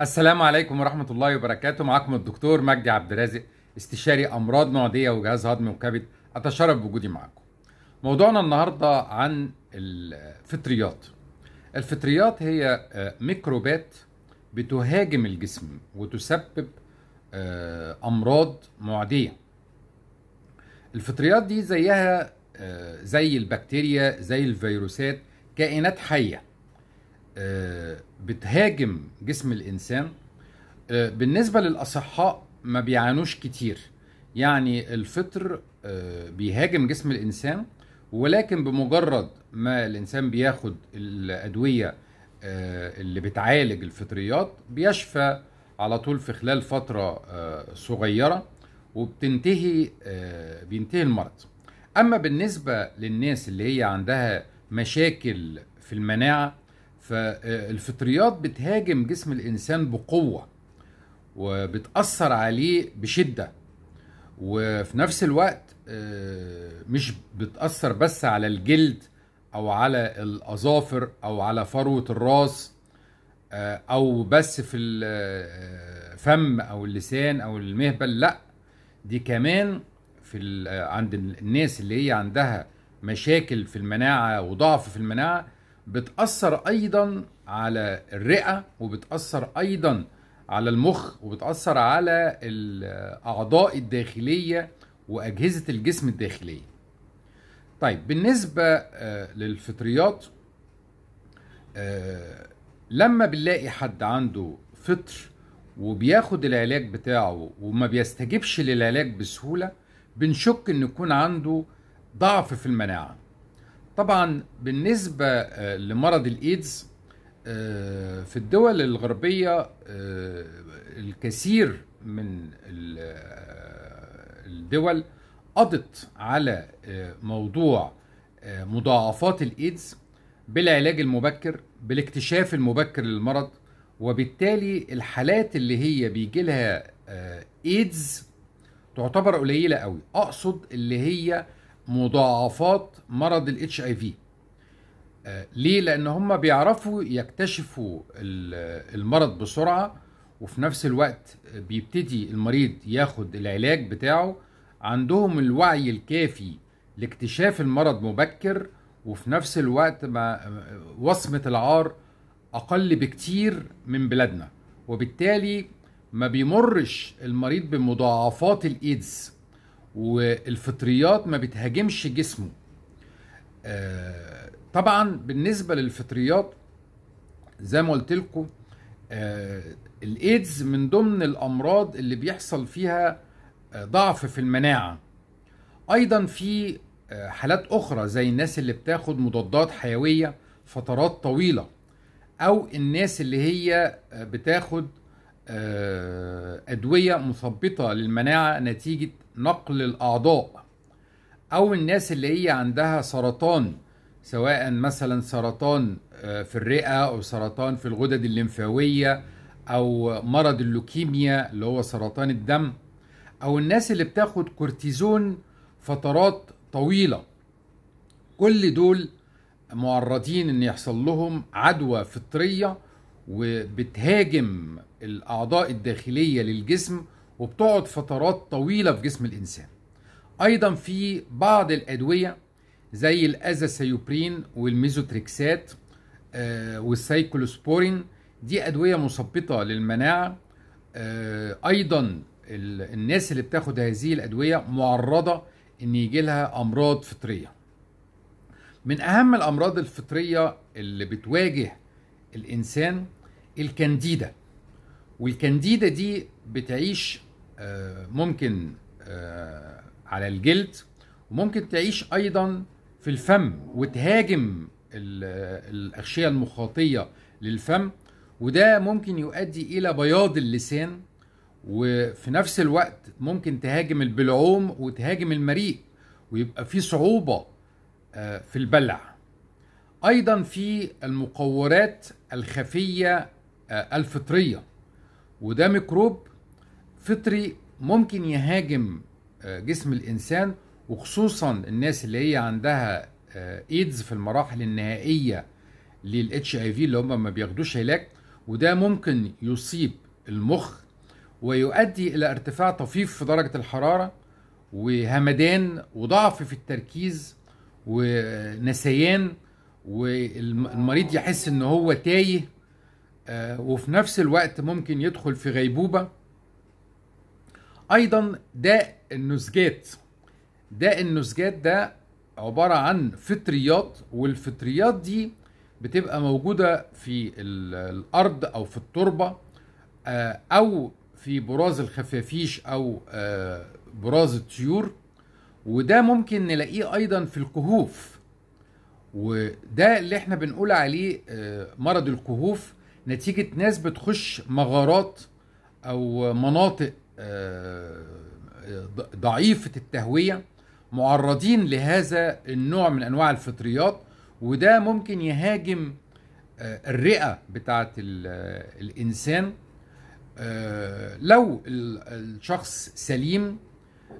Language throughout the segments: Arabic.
السلام عليكم ورحمة الله وبركاته معكم الدكتور مجدي عبد الرازق استشاري أمراض معدية وجهاز هضمي وكبد أتشرف بوجودي معكم موضوعنا النهاردة عن الفطريات الفطريات هي آه، ميكروبات بتهاجم الجسم وتسبب آه، أمراض معدية الفطريات دي زيها آه، زي البكتيريا زي الفيروسات كائنات حية بتهاجم جسم الانسان آه، بالنسبه للاصحاء ما بيعانوش كتير يعني الفطر آه، بيهاجم جسم الانسان ولكن بمجرد ما الانسان بياخد الادويه آه، اللي بتعالج الفطريات بيشفى على طول في خلال فتره صغيره وبتنتهي بينتهي المرض اما بالنسبه للناس اللي هي عندها مشاكل في المناعه فالفطريات بتهاجم جسم الانسان بقوه وبتاثر عليه بشده وفي نفس الوقت آه، مش بتاثر بس على الجلد او على الاظافر او على فروه الراس آه، او بس في الفم آه، او اللسان او المهبل لا دي كمان في عند الناس اللي هي عندها مشاكل في المناعه وضعف في المناعه بتأثر أيضا على الرئة وبتأثر أيضا على المخ وبتأثر على الأعضاء الداخلية وأجهزة الجسم الداخلية طيب بالنسبة آه، للفطريات آه، لما بنلاقي حد عنده فطر وبياخد العلاج بتاعه وما بيستجبش للعلاج بسهولة بنشك إن يكون عنده ضعف في المناعة طبعا بالنسبه آه، لمرض الايدز آه، في الدول الغربيه آه، الكثير من الدول قضت على موضوع مضاعفات الايدز بالعلاج المبكر بالاكتشاف المبكر للمرض وبالتالي الحالات اللي هي بيجي لها ايدز تعتبر قليله قوي اقصد اللي هي مضاعفات مرض الاتش اي آه، في ليه لان هم بيعرفوا يكتشفوا المرض بسرعه وفي نفس الوقت بيبتدي المريض ياخد العلاج بتاعه عندهم الوعي الكافي لاكتشاف المرض مبكر وفي نفس الوقت ما وصمة العار أقل بكتير من بلادنا وبالتالي ما بيمرش المريض بمضاعفات الإيدز والفطريات ما بتهاجمش جسمه آه، طبعا بالنسبه للفطريات زي ما قلت لكم آه، الايدز من ضمن الامراض اللي بيحصل فيها آه، ضعف في المناعه ايضا في حالات اخرى زي الناس اللي بتاخد مضادات حيويه فترات طويله او الناس اللي هي بتاخد آه، أدوية مثبطة للمناعة نتيجة نقل الأعضاء أو الناس اللي هي عندها سرطان سواء مثلا سرطان آه، في الرئة أو سرطان في الغدد الليمفاوية أو مرض اللوكيميا اللي هو سرطان الدم أو الناس اللي بتاخد كورتيزون فترات طويلة كل دول معرضين ان يحصل لهم عدوى فطريه وبتهاجم الأعضاء الداخلية للجسم وبتقعد فترات طويلة في جسم الإنسان أيضا في بعض الأدوية زي الأزاسيوبرين والميزوتريكسات آه، والسايكلوسبورين دي أدوية مثبطة للمناعة آه، أيضا الناس اللي بتاخد هذه الأدوية معرضة إن يجي لها أمراض فطرية من أهم الأمراض الفطرية اللي بتواجه الإنسان الكانديدا والكانديدا دي بتعيش آه، ممكن آه، على الجلد وممكن تعيش ايضا في الفم وتهاجم الاغشيه المخاطيه للفم وده ممكن يؤدي الى بياض اللسان وفي نفس الوقت ممكن تهاجم البلعوم وتهاجم المريء ويبقى في صعوبه آه، في البلع ايضا في المقورات الخفيه الفطريه وده ميكروب فطري ممكن يهاجم آه، جسم الانسان وخصوصا الناس اللي هي عندها ايدز آه، في المراحل النهائيه للاتش اي في اللي هم ما بياخدوش علاج وده ممكن يصيب المخ ويؤدي الى ارتفاع طفيف في درجه الحراره وهمدان وضعف في التركيز ونسيان والمريض يحس ان هو تايه آه، وفي نفس الوقت ممكن يدخل في غيبوبة أيضا داء النسجات داء النسجات ده عبارة عن فطريات والفطريات دي بتبقى موجودة في الأرض أو في التربة آه، أو في براز الخفافيش أو آه، براز الطيور وده ممكن نلاقيه أيضا في الكهوف وده اللي احنا بنقول عليه مرض الكهوف نتيجه ناس بتخش مغارات او مناطق آه، ضعيفه التهويه معرضين لهذا النوع من انواع الفطريات وده ممكن يهاجم آه، الرئه بتاعه آه، الانسان لو الشخص سليم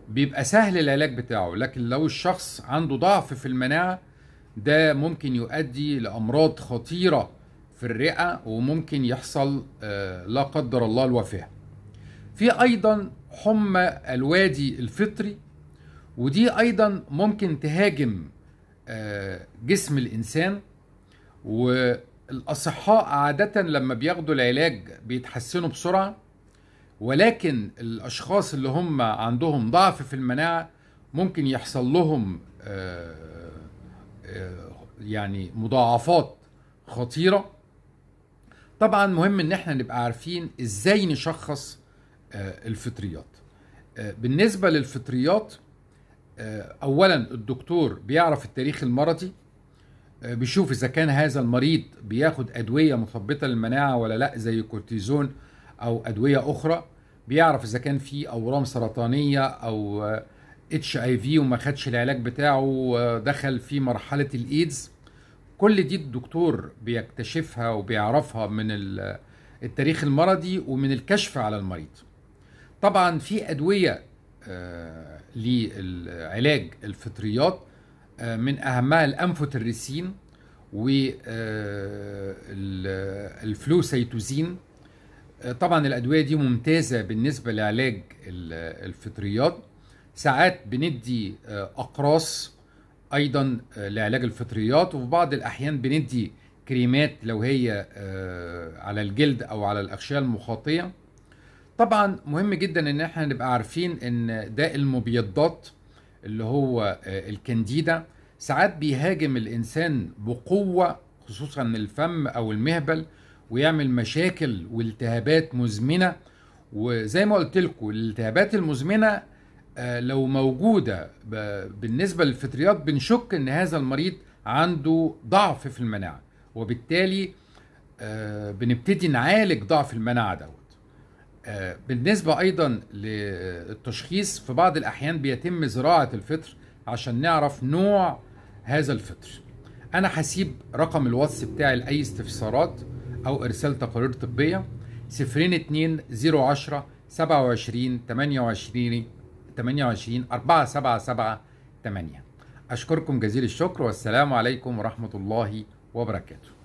بيبقى سهل العلاج بتاعه لكن لو الشخص عنده ضعف في المناعه ده ممكن يؤدي لامراض خطيره في الرئة وممكن يحصل آه، لا قدر الله الوفاة في أيضا حمى الوادي الفطري ودي أيضا ممكن تهاجم آه، جسم الإنسان والأصحاء عادة لما بياخدوا العلاج بيتحسنوا بسرعة ولكن الأشخاص اللي هم عندهم ضعف في المناعة ممكن يحصل لهم آه، يعني مضاعفات خطيره طبعا مهم ان احنا نبقى عارفين ازاي نشخص آه، الفطريات آه، بالنسبه للفطريات آه، اولا الدكتور بيعرف التاريخ المرضي بيشوف اذا كان هذا المريض بياخد ادويه مثبطه للمناعه ولا لا زي الكورتيزون او ادويه اخرى بيعرف اذا كان في اورام سرطانيه او اتش اي في وما خدش العلاج بتاعه ودخل في مرحله الايدز كل دي الدكتور بيكتشفها وبيعرفها من التاريخ المرضي ومن الكشف على المريض طبعا في ادويه آه، لعلاج الفطريات آه، من اهمها الانفوتريسين والفلوسيتوزين آه، طبعا الادويه دي ممتازه بالنسبه لعلاج الفطريات ساعات بندي اقراص ايضا آه، لعلاج الفطريات وفي بعض الاحيان بندي كريمات لو هي آه، على الجلد او على الاغشيه المخاطيه طبعا مهم جدا ان احنا نبقى عارفين ان داء المبيضات اللي هو آه، الكنديدا ساعات بيهاجم الانسان بقوه خصوصا الفم او المهبل ويعمل مشاكل والتهابات مزمنه وزي ما قلت لكم الالتهابات المزمنه آه، لو موجودة بالنسبة للفطريات بنشك ان هذا المريض عنده ضعف في المناعة وبالتالي آه، بنبتدي نعالج ضعف المناعة دوت آه، بالنسبة أيضا للتشخيص في بعض الأحيان بيتم زراعة الفطر عشان نعرف نوع هذا الفطر أنا هسيب رقم الواتس بتاعي لأي استفسارات أو إرسال تقارير طبية صفرين 010 27 28 28 28 4778 أشكركم جزيل الشكر والسلام عليكم ورحمة الله وبركاته